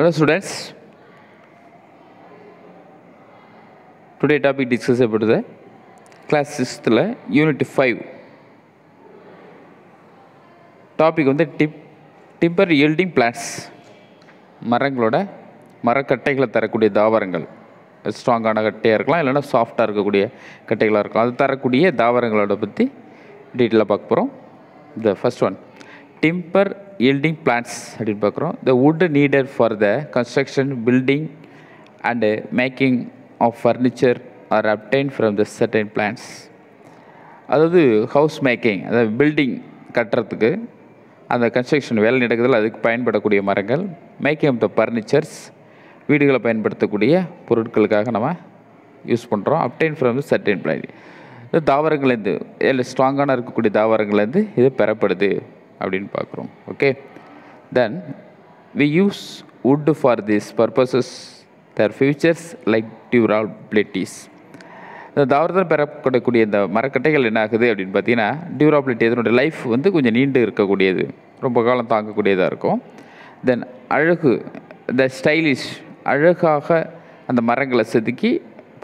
hello students today topic discuss செய்யப்படுது class சிக்ஸ்த்தில் unit five topic வந்து டிப் டிம்பர் எல்டிங் பிளான்ஸ் மரங்களோட மரக்கட்டைகளை தரக்கூடிய தாவரங்கள் ஸ்ட்ராங்கான கட்டையாக இருக்கலாம் இல்லைன்னா சாஃப்டாக இருக்கக்கூடிய கட்டைகளாக இருக்கலாம் அது தரக்கூடிய தாவரங்களோட பற்றி டீட்டெயிலாக பார்க்க போகிறோம் the first one timber yielding plants அப்படின்னு பார்க்குறோம் the wood needed for the construction building and making of furniture are obtained from the certain plants அதாவது ஹவுஸ் மேக்கிங் அதாவது பில்டிங் கட்டுறதுக்கு அந்த கன்ஸ்ட்ரக்ஷன் வேலை நடக்குதில் அதுக்கு பயன்படக்கூடிய மரங்கள் மேக்கிங் ஆஃப் த ஃபர்னிச்சர்ஸ் வீடுகளை பயன்படுத்தக்கூடிய பொருட்களுக்காக நம்ம யூஸ் பண்ணுறோம் obtained from the certain plant தாவரங்கள்லேருந்து இல்லை ஸ்ட்ராங்கான இருக்கக்கூடிய தாவரங்கள்லேருந்து இது பெறப்படுது அப்படின்னு பார்க்குறோம் okay then we use wood for this purposes their futures like dural இந்த தாவரத்தில் பெறப்படக்கூடிய இந்த மரக்கட்டைகள் என்ன ஆகுது அப்படின்னு பார்த்தீங்கன்னா டியூராபிலிட்டி இதனுடைய லைஃப் வந்து கொஞ்சம் நீண்டு இருக்கக்கூடியது ரொம்ப காலம் தாங்கக்கூடியதாக இருக்கும் தென் அழகு த ஸ்டைலிஷ் அழகாக அந்த மரங்களை செதுக்கி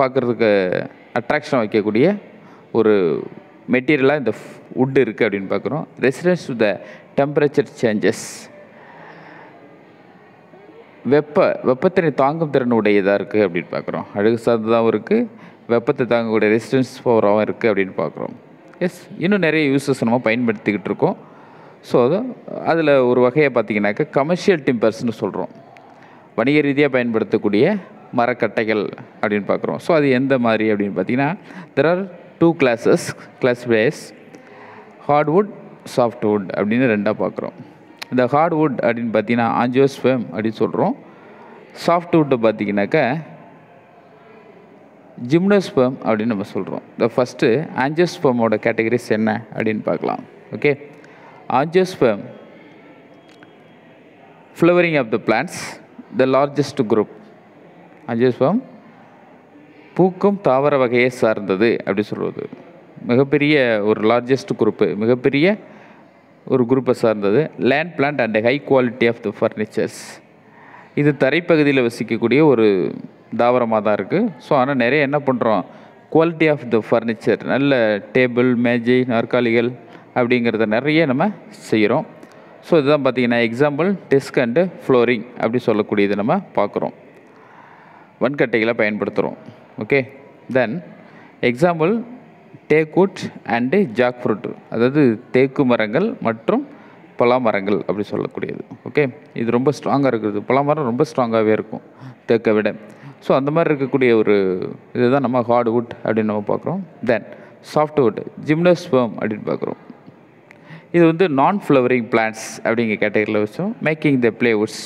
பார்க்குறதுக்கு அட்ராக்ஷன் வைக்கக்கூடிய ஒரு மெட்டீரியலாக இந்த உட்டு இருக்குது அப்படின்னு பார்க்குறோம் resistance to the temperature changes வெப்ப வெப்பத்தினை தாங்கும் திறன் இருக்குது அப்படின்னு பார்க்குறோம் அழகு சார்ந்ததாகவும் இருக்குது வெப்பத்தை தாங்கக்கூடிய ரெசிடென்ஸ் பவராகவும் இருக்குது அப்படின்னு பார்க்குறோம் எஸ் இன்னும் நிறைய யூசஸ் நம்ம பயன்படுத்திக்கிட்டு இருக்கோம் ஸோ அதில் ஒரு வகையை பார்த்திங்கனாக்கா கமர்ஷியல் டிம்பர்ஸ்னு சொல்கிறோம் வணிக ரீதியாக பயன்படுத்தக்கூடிய மரக்கட்டைகள் அப்படின்னு பார்க்குறோம் ஸோ அது எந்த மாதிரி அப்படின்னு பார்த்திங்கன்னா there are two classes class base hardwood softwood அப்படின்னு ரெண்டாக பார்க்குறோம் இந்த ஹார்ட்வுட் அப்படின்னு பார்த்தீங்கன்னா ஆஞ்சியோஸ்பேம் அப்படின்னு சொல்கிறோம் சாஃப்ட்வுட்டை பார்த்தீங்கன்னாக்கா ஜிம்னோஸ்பேம் அப்படின்னு நம்ம சொல்கிறோம் இந்த ஃபஸ்ட்டு ஆஞ்சியோஸ்பேமோட கேட்டகரிஸ் என்ன அப்படின்னு பார்க்கலாம் okay angiosperm flowering of the plants the largest group angiosperm பூக்கும் தாவர வகையை சார்ந்தது அப்படி சொல்வது மிகப்பெரிய ஒரு லார்ஜஸ்ட் குரூப்பு மிகப்பெரிய ஒரு குரூப்பை சார்ந்தது land plant and high quality of the furnitures இது தரைப்பகுதியில் வசிக்கக்கூடிய ஒரு தாவரமாக தான் இருக்குது ஸோ ஆனால் நிறைய என்ன பண்ணுறோம் குவாலிட்டி ஆஃப் த ஃபர்னிச்சர் நல்ல டேபிள் மேஜை நாற்காலிகள் அப்படிங்கிறத நிறைய நம்ம செய்கிறோம் ஸோ இதுதான் பார்த்திங்கன்னா எக்ஸாம்பிள் டெஸ்க் அண்டு ஃப்ளோரிங் அப்படி சொல்லக்கூடியது நம்ம பார்க்குறோம் வன்கட்டைகளை பயன்படுத்துகிறோம் okay then example teakwood and jackfruit அதாவது தேக்கு மரங்கள் மற்றும் பலா மரங்கள் அப்படி சொல்லக்கூடியது ஓகே இது ரொம்ப ஸ்ட்ராங்காக இருக்குது பலா மரம் ரொம்ப ஸ்ட்ராங்காகவே இருக்கும் தேக்கை விட ஸோ அந்த மாதிரி இருக்கக்கூடிய ஒரு இதுதான் நம்ம ஹார்ட்வுட் அப்படின்னு நம்ம பார்க்குறோம் தென் சாஃப்ட்வுட் ஜிம்னஸ்வம் அப்படின்னு பார்க்குறோம் இது வந்து நான் ஃப்ளவரிங் பிளான்ஸ் அப்படிங்கிற கேட்டகரியில் வச்சோம் மேக்கிங் த பிளேவுட்ஸ்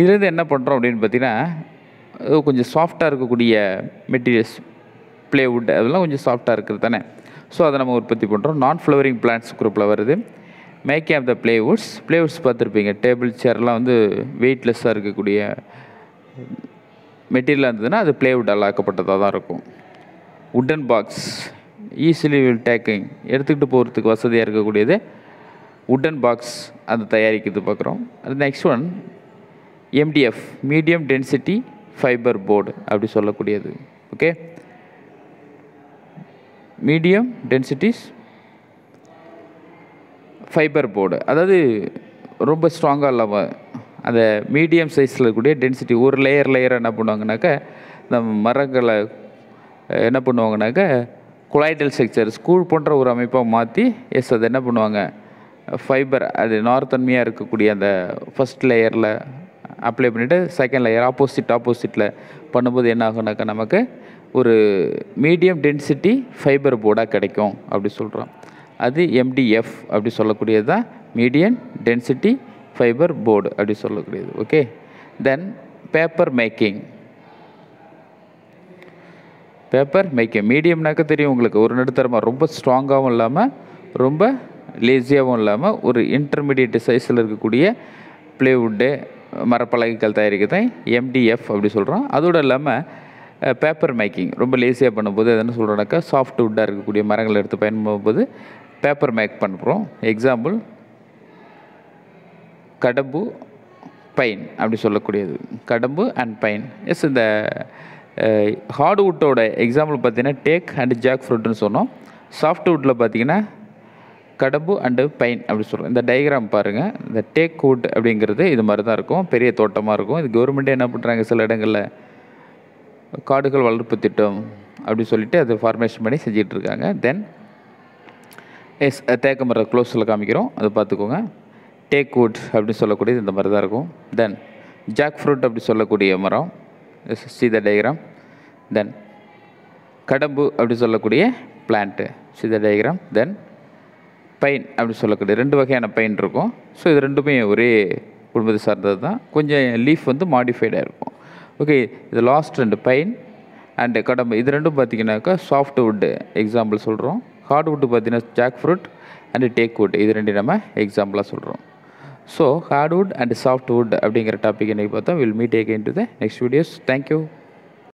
இதுலேருந்து என்ன பண்ணுறோம் அப்படின்னு பார்த்தீங்கன்னா கொஞ்சம் சாஃப்டாக இருக்கக்கூடிய மெட்டீரியல்ஸ் ப்ளேவுட் அதெல்லாம் கொஞ்சம் சாஃப்டாக இருக்கிறது தானே ஸோ அதை நம்ம உற்பத்தி பண்ணுறோம் நான் ஃப்ளவரிங் பிளான்ஸ் குரூப்பில் வருது மேக் ஆஃப் த பிளேவுட்ஸ் ப்ளேவுட்ஸ் பார்த்துருப்பீங்க டேபிள் சேர்லாம் வந்து வெயிட்லெஸ்ஸாக இருக்கக்கூடிய மெட்டீரியலாக இருந்ததுன்னா அது ப்ளேவுட்டால் ஆக்கப்பட்டதாக தான் இருக்கும் wooden box easily will taking எடுத்துக்கிட்டு போகிறதுக்கு வசதியாக இருக்கக்கூடியது உட்டன் பாக்ஸ் அதை தயாரிக்கிறது பார்க்குறோம் அது next one MDF medium density fibre board அப்படி சொல்லக்கூடியது okay medium densities fibre board அதாவது ரொம்ப ஸ்ட்ராங்காக இல்லாமல் அந்த மீடியம் சைஸில் இருக்கக்கூடிய டென்சிட்டி ஒரு லேயர் லேயராக என்ன பண்ணுவாங்கனாக்கா இந்த மரங்களை என்ன பண்ணுவாங்கனாக்கா குழாய்டல் ஸ்ட்ரக்சர் ஸ்கூல் போன்ற ஒரு அமைப்பாக மாற்றி எஸ் அதை என்ன பண்ணுவாங்க ஃபைபர் அது நார்த்தன்மையாக இருக்கக்கூடிய அந்த ஃபஸ்ட் லேயரில் அப்ளை பண்ணிவிட்டு செகண்ட் லேயர் ஆப்போசிட் ஆப்போசிட்டில் பண்ணும்போது என்ன ஆகுனாக்கா நமக்கு ஒரு மீடியம் டென்சிட்டி ஃபைபர் போர்டாக கிடைக்கும் அப்படி சொல்கிறோம் அது எம்டிஎஃப் அப்படி சொல்லக்கூடியது தான் மீடியம் டென்சிட்டி ஃபைபர் போர்டு அப்படி சொல்லக்கூடியது okay then paper making paper making மீடியம்னாக்க தெரியும் உங்களுக்கு ஒரு நடுத்தரமாக ரொம்ப ஸ்ட்ராங்காகவும் இல்லாமல் ரொம்ப லேசியாகவும் இல்லாமல் ஒரு இன்டர்மீடியட் சைஸில் இருக்கக்கூடிய பிளேவுட்டு மரப்பலகைகள் தான் எம்டிஎஃப் அப்படி சொல்கிறோம் அதோடு இல்லாமல் பேப்பர் மேக்கிங் ரொம்ப லேசியாக பண்ணும்போது அது என்ன சொல்கிறோன்னாக்கா சாஃப்ட் வுட்டாக இருக்கக்கூடிய மரங்களை எடுத்து பயன்படும்போது பேப்பர் மேக் பண்ணுறோம் எக்ஸாம்பிள் கடம்பு பைன் அப்படி சொல்லக்கூடியது கடம்பு அண்ட் பைன் எஸ் இந்த ஹார்ட்வுட்டோட எக்ஸாம்பிள் பார்த்தீங்கன்னா டேக் அண்ட் ஜாக் ஃப்ரூட்டுன்னு சொன்னோம் சாஃப்ட்வுட்டில் பார்த்தீங்கன்னா கடம்பு அண்டு பைன் அப்படி சொல்கிறோம் இந்த டயக்ராம் பாருங்கள் இந்த டேக் வுட் அப்படிங்கிறது இது மாதிரி தான் இருக்கும் பெரிய தோட்டமாக இருக்கும் இது கவர்மெண்ட்டே என்ன பண்ணுறாங்க சில இடங்களில் காடுகள் வளர்ப்பு திட்டம் அப்படி சொல்லிவிட்டு அது ஃபார்மேஷன் பண்ணி இருக்காங்க தென் எஸ் தேக்க மர க்ளோஸில் காமிக்கிறோம் அதை பார்த்துக்கோங்க டேக் வுட் அப்படின்னு சொல்லக்கூடியது இந்த மாதிரி தான் இருக்கும் தென் ஜாக் ஃப்ரூட் அப்படி சொல்லக்கூடிய மரம் சீத டயக்ராம் தென் கடம்பு அப்படி சொல்லக்கூடிய பிளான்ட்டு சீத டயக்ராம் தென் பைன் அப்படி சொல்லக்கூடிய ரெண்டு வகையான பைன் இருக்கும் ஸோ இது ரெண்டுமே ஒரே குடும்பத்தை சார்ந்தது தான் கொஞ்சம் லீஃப் வந்து மாடிஃபைடாக இருக்கும் ஓகே இது லாஸ்ட் ரெண்டு பைன் அண்டு கடம்பு இது ரெண்டும் பார்த்தீங்கன்னாக்கா சாஃப்ட் வுட்டு எக்ஸாம்பிள் சொல்கிறோம் ஹார்ட் வுட்டு பார்த்தீங்கன்னா jackfruit and teakwood இது ரெண்டையும் நம்ம எக்ஸாம்பிளாக சொல்கிறோம் ஸோ ஹார்ட்வுட் அண்ட் சாஃப்ட்வுட் அப்படிங்கிற டாபிக் இன்றைக்கி பார்த்தோம் will meet again to the next videos thank you